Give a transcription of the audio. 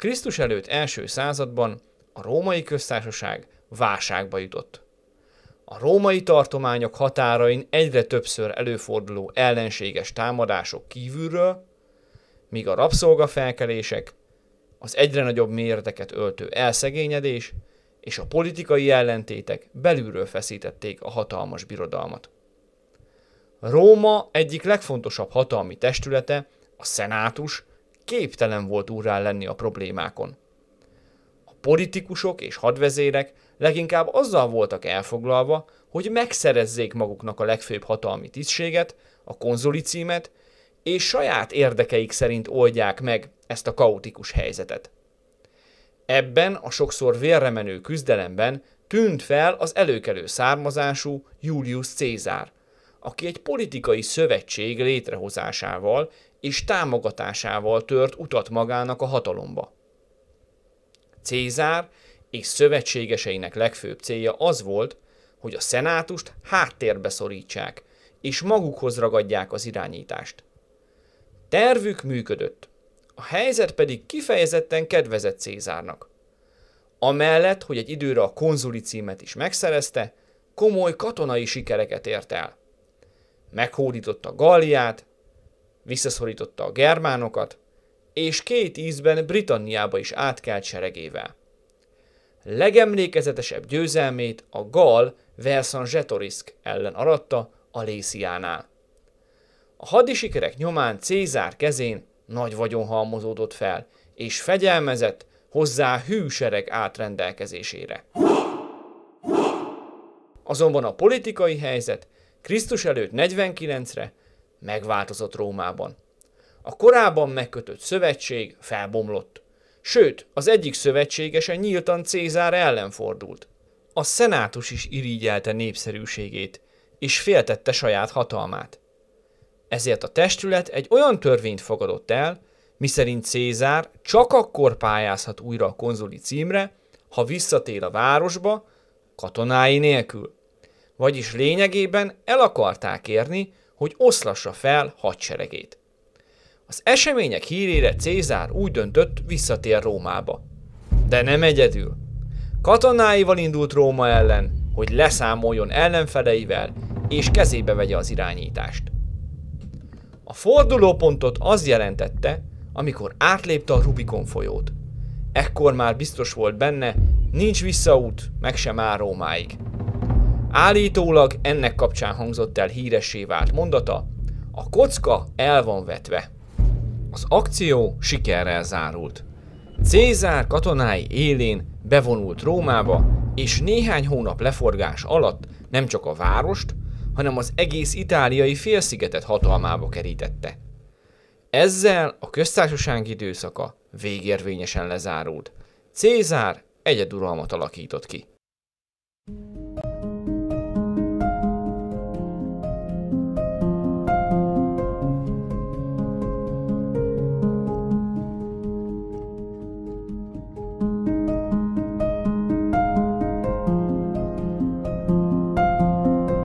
Krisztus előtt első században a római köztársaság válságba jutott. A római tartományok határain egyre többször előforduló ellenséges támadások kívülről, míg a rabszolgafelkelések, az egyre nagyobb méreteket öltő elszegényedés és a politikai ellentétek belülről feszítették a hatalmas birodalmat. Róma egyik legfontosabb hatalmi testülete, a szenátus képtelen volt úrrá lenni a problémákon. A politikusok és hadvezérek leginkább azzal voltak elfoglalva, hogy megszerezzék maguknak a legfőbb hatalmi tisztséget, a konzuli címet, és saját érdekeik szerint oldják meg ezt a kaotikus helyzetet. Ebben a sokszor vérremenő küzdelemben tűnt fel az előkelő származású Julius Cézár, aki egy politikai szövetség létrehozásával és támogatásával tört utat magának a hatalomba. Cézár és szövetségeseinek legfőbb célja az volt, hogy a szenátust háttérbe szorítsák, és magukhoz ragadják az irányítást. Tervük működött, a helyzet pedig kifejezetten kedvezett Cézárnak. Amellett, hogy egy időre a konzuli címet is megszerezte, komoly katonai sikereket ért el meghódította a Galliát, visszaszorította a germánokat, és két ízben Britanniába is átkelt seregével. Legemlékezetesebb győzelmét a Gal Zsetorisk ellen aratta a Lésziánál. A hadisikerek nyomán Cézár kezén nagy vagyon halmozódott fel, és fegyelmezett hozzá hűsereg átrendelkezésére. Azonban a politikai helyzet Krisztus előtt 49-re megváltozott Rómában. A korábban megkötött szövetség felbomlott. Sőt, az egyik szövetségese nyíltan Cézár ellen fordult. A szenátus is irigyelte népszerűségét, és féltette saját hatalmát. Ezért a testület egy olyan törvényt fogadott el, miszerint Cézár csak akkor pályázhat újra a konzuli címre, ha visszatér a városba, katonái nélkül vagyis lényegében el akarták érni, hogy oszlassa fel hadseregét. Az események hírére Cézár úgy döntött, visszatér Rómába. De nem egyedül. Katonáival indult Róma ellen, hogy leszámoljon ellenfeleivel és kezébe vegye az irányítást. A fordulópontot az jelentette, amikor átlépte a Rubikon folyót. Ekkor már biztos volt benne, nincs visszaút, meg sem áll Rómáig. Állítólag ennek kapcsán hangzott el híressé vált mondata, a kocka el van vetve. Az akció sikerrel zárult. Cézár katonái élén bevonult Rómába, és néhány hónap leforgás alatt nem csak a várost, hanem az egész itáliai félszigetet hatalmába kerítette. Ezzel a köztársaság időszaka végérvényesen lezárult. Cézár egyeduralmat alakított ki.